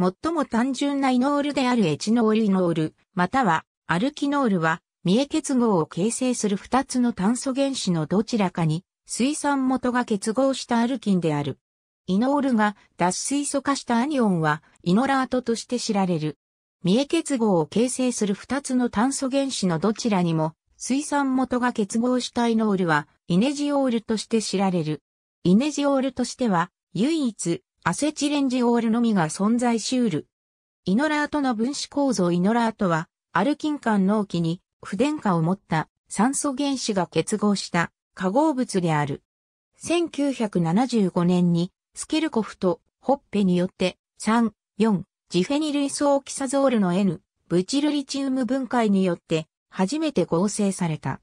最も単純なイノールであるエチノールイノール、またはアルキノールは、三重結合を形成する二つの炭素原子のどちらかに、水酸元が結合したアルキンである。イノールが脱水素化したアニオンは、イノラートとして知られる。三重結合を形成する二つの炭素原子のどちらにも、水酸元が結合したイノールは、イネジオールとして知られる。イネジオールとしては、唯一、アセチレンジオールのみが存在しうる。イノラートの分子構造イノラートは、アルキン間脳器に不電荷を持った酸素原子が結合した化合物である。1975年にスケルコフとホッペによって3、4、ジフェニルイソオキサゾールの N、ブチルリチウム分解によって初めて合成された。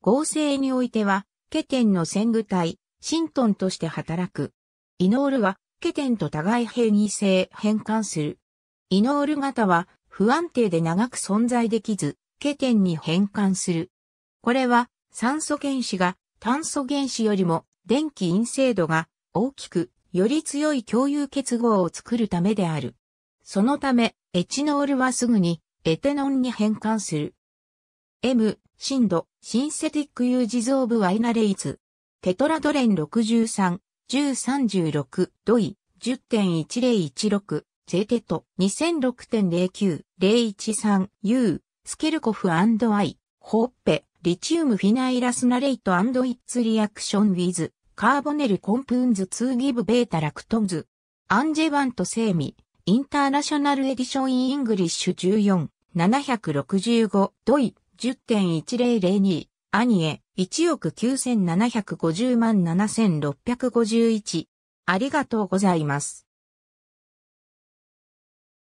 合成においては、ケテンの先具体、シントンとして働く。イノールはケテンと互い平異性変換する。イノール型は不安定で長く存在できず、ケテンに変換する。これは酸素原子が炭素原子よりも電気陰性度が大きく、より強い共有結合を作るためである。そのため、エチノールはすぐにエテノンに変換する。M、深度、シンセティック有自造部ワイナレイズ。テトラドレン63、1036、ドイ、10.1016、ゼテト、2006.09、013U、スケルコフアイ、ホッペ、リチウムフィナイラスナレイトイッツリアクションウィズ、カーボネルコンプーンズ2ギブベータラクトンズ、アンジェバントセーミ、インターナショナルエディションイングリッシュ14、765、ドイ、10.1002、兄へ、1億9750万7651。ありがとうございます。